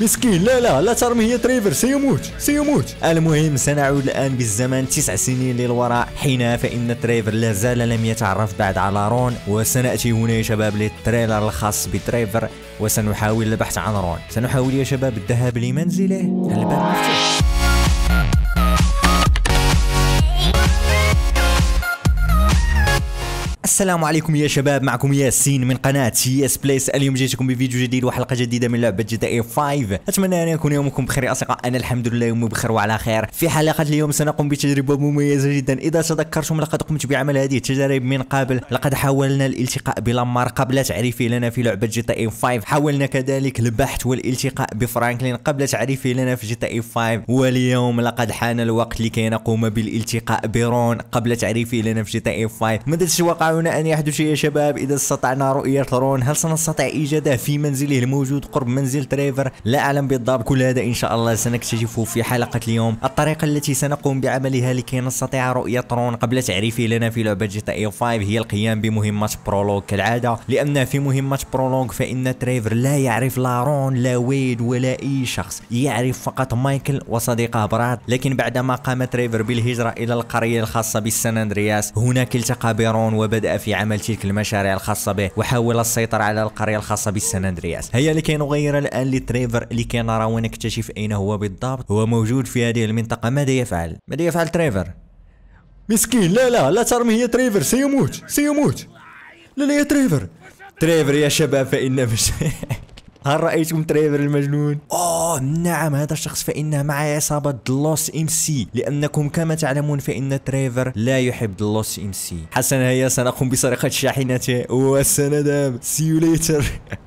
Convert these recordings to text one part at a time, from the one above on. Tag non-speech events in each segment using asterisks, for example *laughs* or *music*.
مسكين لا لا لا هي تريفر سيموت سيموت المهم سنعود الآن بالزمن تسع سنين للوراء حين فإن تريفر لا زال لم يتعرف بعد على رون وسنأتي هنا يا شباب للتريلر الخاص بتريفر وسنحاول البحث عن رون سنحاول يا شباب الذهاب لمنزله الباب مفتوح السلام عليكم يا شباب معكم ياسين من قناة سي اس بليس اليوم جيتكم بفيديو جديد وحلقة جديدة من لعبة جي اي 5 اتمنى ان يكون يومكم بخير يا اصدقاء انا الحمد لله يومي بخير وعلى خير في حلقة اليوم سنقوم بتجربة مميزة جدا اذا تذكرتم لقد قمت بعمل هذه التجارب من قبل لقد حاولنا الالتقاء بلامار قبل تعريفه لنا في لعبة جي اي 5 حاولنا كذلك البحث والالتقاء بفرانكلين قبل تعريفه لنا في جي اي 5 واليوم لقد حان الوقت لكي نقوم بالالتقاء برون قبل تعريفه لنا في جي اي 5 ماذا تتوقعون يمكننا أن يحدث يا شباب إذا استطعنا رؤية رون هل سنستطيع إيجاده في منزله الموجود قرب منزل تريفر لا أعلم بالضبط كل هذا إن شاء الله سنكتشفه في حلقة اليوم الطريقة التي سنقوم بعملها لكي نستطيع رؤية رون قبل تعريفه لنا في لعبة جي تي 5 إيه هي القيام بمهمة برولوج كالعادة لأن في مهمة برولوج فإن تريفر لا يعرف لا رون لا ويد ولا أي شخص يعرف فقط مايكل وصديقه براد لكن بعدما قام تريفر بالهجرة إلى القرية الخاصة بالسان أندرياس هناك التقى برون وبدأ في عمل تلك المشاريع الخاصة به وحاول السيطرة على القرية الخاصة بالسان أندرياس هيا لكي نغير الآن لتريفر لكي نرى ونكتشف أين هو بالضبط هو موجود في هذه المنطقة ماذا يفعل؟ ماذا يفعل تريفر؟ مسكين لا لا لا ترمي يا تريفر سيموت سيموت لا لا يا تريفر تريفر يا شباب فإن مش *laughs* هل رأيتم تريفر المجنون؟ أوه نعم هذا الشخص فإنه مع عصابة لوس إم سي لأنكم كما تعلمون فإن تريفر لا يحب لوس إم سي حسنا هيا سنقوم بسرقة شاحنته والسلام سي يو ليتر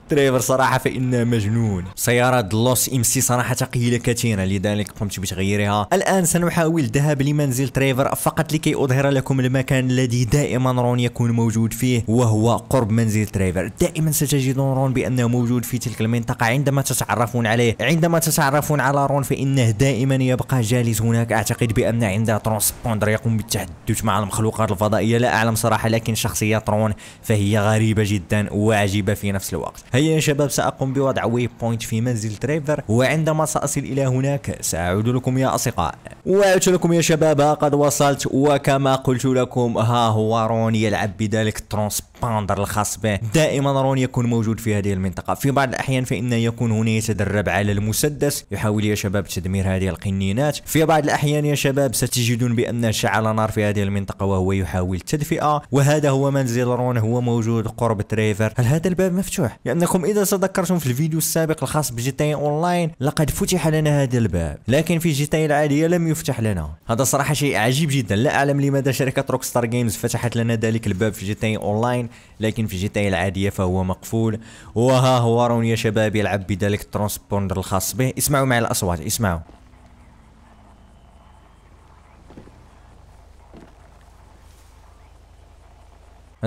تريفر صراحه فانه مجنون سياره لوس ام سي صراحه ثقيله كثيرا لذلك قمت بتغييرها الان سنحاول الذهاب لمنزل تريفر فقط لكي اظهر لكم المكان الذي دائما رون يكون موجود فيه وهو قرب منزل تريفر دائما ستجدون رون بانه موجود في تلك المنطقه عندما تتعرفون عليه عندما تتعرفون على رون فانه دائما يبقى جالس هناك اعتقد بان عنده ترونسبوندر يقوم بالتحدث مع المخلوقات الفضائيه لا اعلم صراحه لكن شخصيه رون فهي غريبه جدا وعجيبه في نفس الوقت هيا يا شباب سأقوم بوضع ويب بوينت في منزل تريفر وعندما سأصل إلى هناك سأعود لكم يا أصدقاء وعدت لكم يا شباب قد وصلت وكما قلت لكم ها هو رون يلعب بذلك الترونسبورت باندر الخاص به دائما رون يكون موجود في هذه المنطقة في بعض الأحيان فإنه يكون هنا يتدرب على المسدس يحاول يا شباب تدمير هذه القنينات في بعض الأحيان يا شباب ستجدون بأنه شعل نار في هذه المنطقة وهو يحاول التدفئة وهذا هو منزل رون هو موجود قرب تريفر هل هذا الباب مفتوح؟ لأنكم إذا تذكرتم في الفيديو السابق الخاص بجيتاي أونلاين لقد فتح لنا هذا الباب لكن في جيتاي العادية لم يفتح لنا هذا صراحة شيء عجيب جدا لا أعلم لماذا شركة روكستار جيمز فتحت لنا ذلك الباب في جيتاي أونلاين لكن في جي العادية فهو مقفول وها هو رون يا شباب يلعب بذلك الترونسبوندر الخاص به اسمعوا معي الأصوات اسمعوا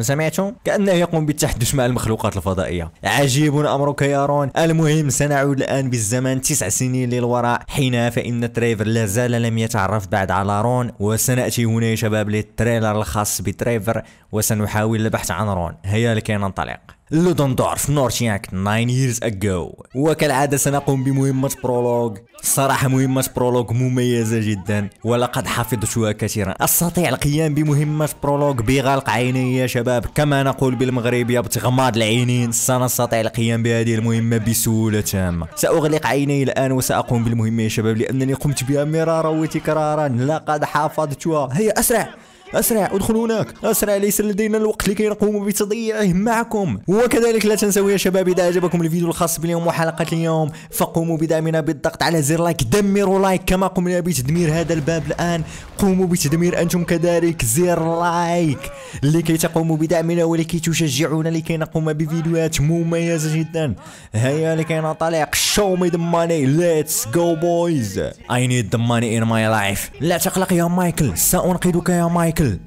سمعتم؟ كأنه يقوم بالتحدث مع المخلوقات الفضائية عجيب أمرك يا رون المهم سنعود الآن بالزمن تسع سنين للوراء حين فإن تريفر لا زال لم يتعرف بعد على رون وسنأتي هنا يا شباب للتريلر الخاص بتريفر وسنحاول البحث عن رون هيا لكي ننطلق لودندورف نورشياك 9 years ago وكالعادة سنقوم بمهمة برولوج صراحة مهمة برولوج مميزة جدا ولقد حفظتها كثيرا أستطيع القيام بمهمة برولوج بغلق عيني يا شباب كما نقول بالمغربية بتغماض العينين سنستطيع القيام بهذه المهمة بسهولة تامة سأغلق عيني الآن وسأقوم بالمهمة يا شباب لأنني قمت بها مرارا وتكرارا لقد حفظتها هيا أسرع أسرع ادخل هناك أسرع ليس لدينا الوقت لكي نقوم بتضييعه معكم وكذلك لا تنسوا يا شباب إذا أعجبكم الفيديو الخاص باليوم وحلقة اليوم فقوموا بدعمنا بالضغط على زر لايك دمروا لايك كما قمنا بتدمير هذا الباب الآن قوموا بتدمير أنتم كذلك زر لايك لكي تقوموا بدعمنا ولكي تشجعونا لكي نقوم بفيديوهات مميزة جدا هيا لكي نطلق show me the money let's go boys I need the money in my life لا تقلق يا مايكل سأنقذك يا مايكل العقل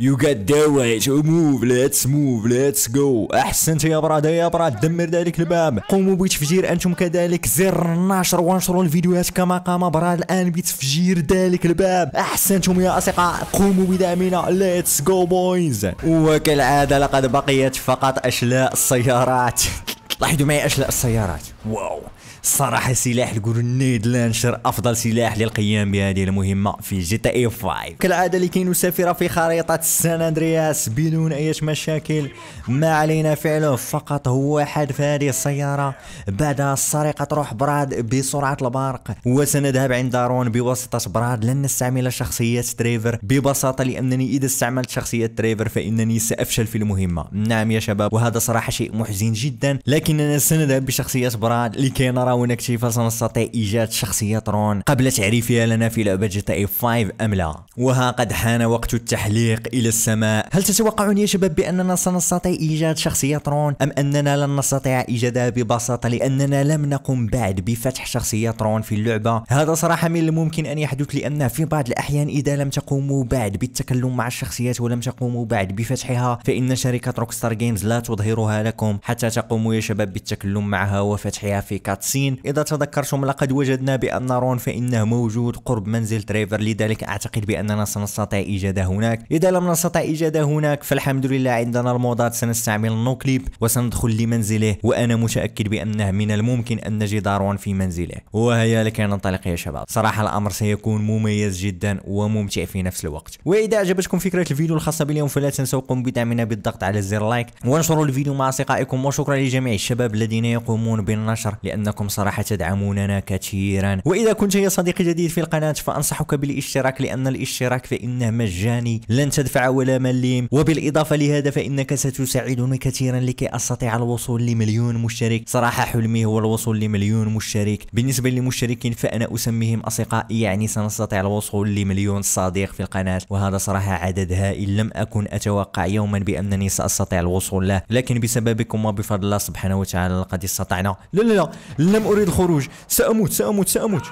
يو جات ذا رايت موف ليتس موف ليتس جو احسنت يا براد يا براد دمر ذلك الباب قوموا بتفجير انتم كذلك زر ناشر وانشروا الفيديوهات كما قام براد الان بتفجير ذلك الباب احسنتم يا اصدقاء قوموا بدعمنا ليتس جو بويز وكالعاده لقد بقيت فقط اشلاء السيارات *laughs* لاحظوا معي اشلاء السيارات واو صراحة سلاح الجرنيد لانشر أفضل سلاح للقيام بهذه المهمة في جي تي اي 5 كالعادة لكي نسافر في خريطة سان أندرياس بدون أي مشاكل ما علينا فعله فقط هو في هذه السيارة بعد سرقة روح براد بسرعة البرق وسنذهب عند دارون بواسطة براد لن نستعمل شخصية تريفر ببساطة لأنني إذا استعملت شخصية تريفر فإنني سأفشل في المهمة نعم يا شباب وهذا صراحة شيء محزن جدا لكننا سنذهب بشخصية براد لكي نرى يعاونك تيفاس نستطيع إيجاد شخصية رون قبل تعريفها لنا في لعبة جي تي اي 5 أم لا وها قد حان وقت التحليق إلى السماء هل تتوقعون يا شباب بأننا سنستطيع إيجاد شخصية رون أم أننا لن نستطيع إيجادها ببساطة لأننا لم نقم بعد بفتح شخصية رون في اللعبة هذا صراحة من الممكن أن يحدث لأن في بعض الأحيان إذا لم تقوموا بعد بالتكلم مع الشخصيات ولم تقوموا بعد بفتحها فإن شركة روكستار جيمز لا تظهرها لكم حتى تقوموا يا شباب بالتكلم معها وفتحها في كاتسين السنين إذا تذكرتم لقد وجدنا بأن رون فإنه موجود قرب منزل تريفر لذلك أعتقد بأننا سنستطيع إيجاده هناك إذا لم نستطع إيجاده هناك فالحمد لله عندنا الموضات سنستعمل النوكليب وسندخل لمنزله وأنا متأكد بأنه من الممكن أن نجد رون في منزله وهيا لكي ننطلق يا شباب صراحة الأمر سيكون مميز جدا وممتع في نفس الوقت وإذا أعجبتكم فكرة الفيديو الخاصة باليوم فلا تنسوا قم بدعمنا بالضغط على زر لايك وانشروا الفيديو مع أصدقائكم وشكرا لجميع الشباب الذين يقومون بالنشر لأنكم أنهم صراحة تدعموننا كثيرا وإذا كنت يا صديقي جديد في القناة فأنصحك بالاشتراك لأن الاشتراك فإنه مجاني لن تدفع ولا مليم وبالإضافة لهذا فإنك ستساعدني كثيرا لكي أستطيع الوصول لمليون مشترك صراحة حلمي هو الوصول لمليون مشترك بالنسبة للمشتركين فأنا أسميهم أصدقائي يعني سنستطيع الوصول لمليون صديق في القناة وهذا صراحة عدد هائل لم أكن أتوقع يوما بأنني سأستطيع الوصول له لكن بسببكم وبفضل الله سبحانه وتعالى لقد استطعنا لا لا لا, لا لم أريد الخروج سأموت سأموت سأموت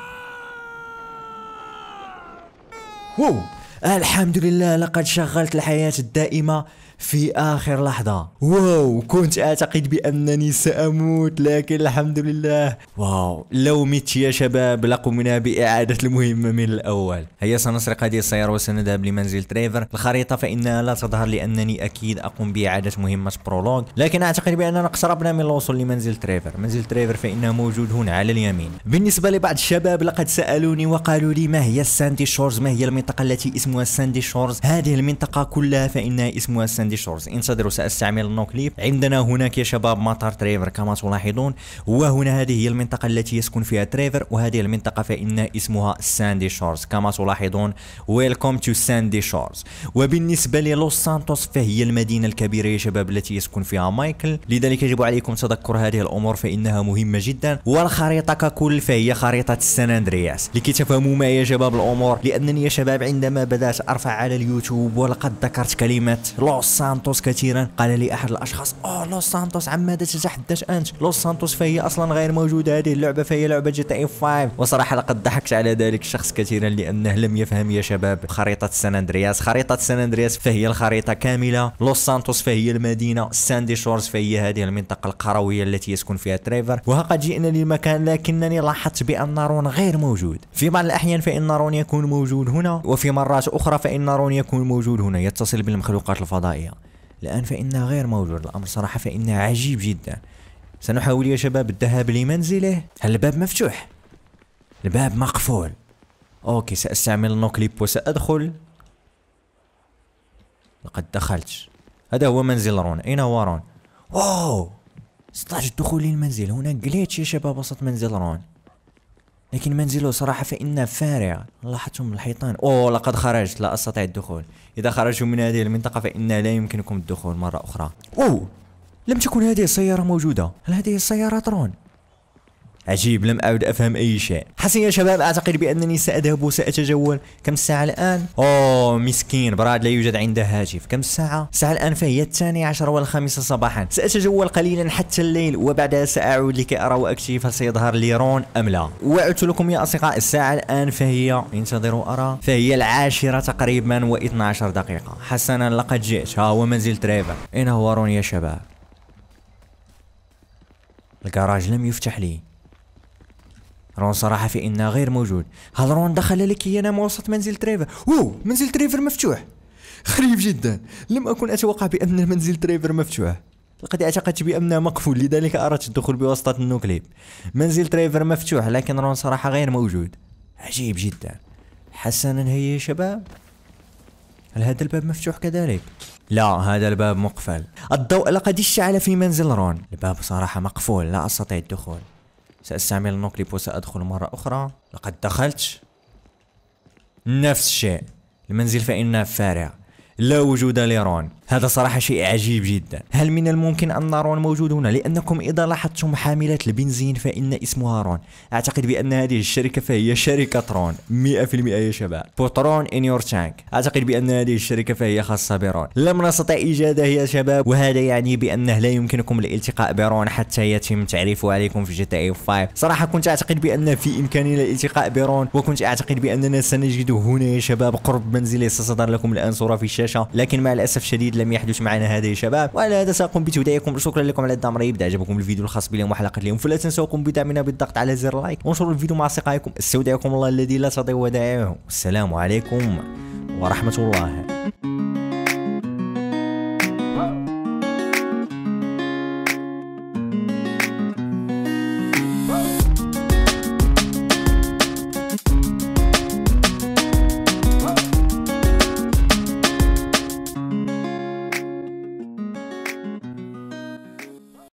واو الحمد لله لقد شغلت الحياة الدائمة في آخر لحظة واو كنت أعتقد بأنني سأموت لكن الحمد لله واو لو مت يا شباب لقمنا بإعادة المهمة من الأول هيا سنسرق هذه السيارة وسنذهب لمنزل تريفر الخريطة فإنها لا تظهر لأنني أكيد أقوم بإعادة مهمة برولوج لكن أعتقد بأننا اقتربنا من الوصول لمنزل تريفر منزل تريفر فإنه موجود هنا على اليمين بالنسبة لبعض الشباب لقد سألوني وقالوا لي ما هي الساندي شورز ما هي المنطقة التي اسمها ساندي شورز هذه المنطقة كلها فإنها اسمها ساندي ساندي شورز انتظروا ساستعمل النوكليب عندنا هناك يا شباب مطار تريفر كما تلاحظون وهنا هذه هي المنطقة التي يسكن فيها تريفر وهذه المنطقة فإن اسمها ساندي شورز كما تلاحظون ويلكم تو ساندي شورز وبالنسبة للوس سانتوس فهي المدينة الكبيرة يا شباب التي يسكن فيها مايكل لذلك يجب عليكم تذكر هذه الأمور فإنها مهمة جدا والخريطة ككل فهي خريطة سان أندرياس لكي تفهموا ما يا شباب الأمور لأنني يا شباب عندما بدأت أرفع على اليوتيوب ولقد ذكرت كلمة لوس سانتوس كثيرا قال لي احد الاشخاص اوه لوس سانتوس عماد تتحدث انت لوس سانتوس فهي اصلا غير موجوده هذه اللعبه فهي لعبه جي تي 5 إيه وصراحه لقد ضحكت على ذلك الشخص كثيرا لانه لم يفهم يا شباب خريطه سان اندرياس خريطه سان اندرياس فهي الخريطه كامله لوس سانتوس فهي المدينه ساندي شورز فهي هذه المنطقه القرويه التي يسكن فيها تريفر وها قد جئنا للمكان لكنني لاحظت بان رون غير موجود في بعض الاحيان فان رون يكون موجود هنا وفي مرات اخرى فان رون يكون موجود هنا يتصل بالمخلوقات الفضائيه الآن فإنه غير موجود الأمر صراحة فإنه عجيب جدا سنحاول يا شباب الذهاب لمنزله هل الباب مفتوح؟ الباب مقفول أوكي سأستعمل النوكليب وسأدخل لقد دخلت هذا هو منزل رون أين هو رون؟ واو استطعت الدخول للمنزل هناك جليتش يا شباب وسط منزل رون لكن منزله صراحة فإنه فارع لاحظتم الحيطان أوه لقد خرجت لا أستطيع الدخول إذا خرجوا من هذه المنطقة فإن لا يمكنكم الدخول مرة أخرى أوه لم تكن هذه السيارة موجودة هل هذه السيارة ترون عجيب لم أعد أفهم أي شيء حسنا يا شباب أعتقد بأنني سأذهب وسأتجول كم الساعة الآن؟ أوه مسكين براد لا يوجد عنده هاتف كم الساعة؟ الساعة الآن فهي الثانية عشر والخامسة صباحا سأتجول قليلا حتى الليل وبعدها سأعود لكي أرى وأكتشف هل سيظهر لي رون أم لا وعدت لكم يا أصدقاء الساعة الآن فهي انتظروا أرى فهي العاشرة تقريبا و12 دقيقة حسنا لقد جئت ها هو منزل تريفر أين هو رون يا شباب؟ الكراج لم يفتح لي رون صراحة في إنه غير موجود هل رون دخل لك هنا وسط منزل تريفر أوه منزل تريفر مفتوح غريب جدا لم أكن أتوقع بأن منزل تريفر مفتوح لقد اعتقدت بأنه مقفول لذلك أردت الدخول بواسطة النوكليب منزل تريفر مفتوح لكن رون صراحة غير موجود عجيب جدا حسنا هيا يا شباب هل هذا الباب مفتوح كذلك؟ لا هذا الباب مقفل الضوء لقد اشتعل في منزل رون الباب صراحة مقفول لا أستطيع الدخول سأستعمل النوكليب وسأدخل مرة أخرى لقد دخلت نفس الشيء المنزل فإنه فارغ لا وجود لرون هذا صراحة شيء عجيب جدا هل من الممكن أن رون موجود هنا لأنكم إذا لاحظتم حاملة البنزين فإن اسمها رون أعتقد بأن هذه الشركة فهي شركة رون 100% يا شباب بوترون ان يور تانك أعتقد بأن هذه الشركة فهي خاصة برون لم نستطع إيجادها يا شباب وهذا يعني بأنه لا يمكنكم الالتقاء برون حتى يتم تعريفه عليكم في جي تي 5 إيه صراحة كنت أعتقد بأن في إمكاننا الالتقاء برون وكنت أعتقد بأننا سنجده هنا يا شباب قرب منزله ستظهر لكم الآن صورة في الشاشة لكن مع الأسف الشديد لم يحدث معنا هذا يا شباب وعلى هذا ساقوم بتوديعكم شكرا لكم على الدعم رهيب اذا عجبكم الفيديو الخاص بي اليوم وحلقه اليوم فلا تنسوكم بدعمنا بالضغط على زر لايك وانشروا الفيديو مع اصدقائكم استودعكم الله الذي لا تضيع ودائعه والسلام عليكم ورحمه الله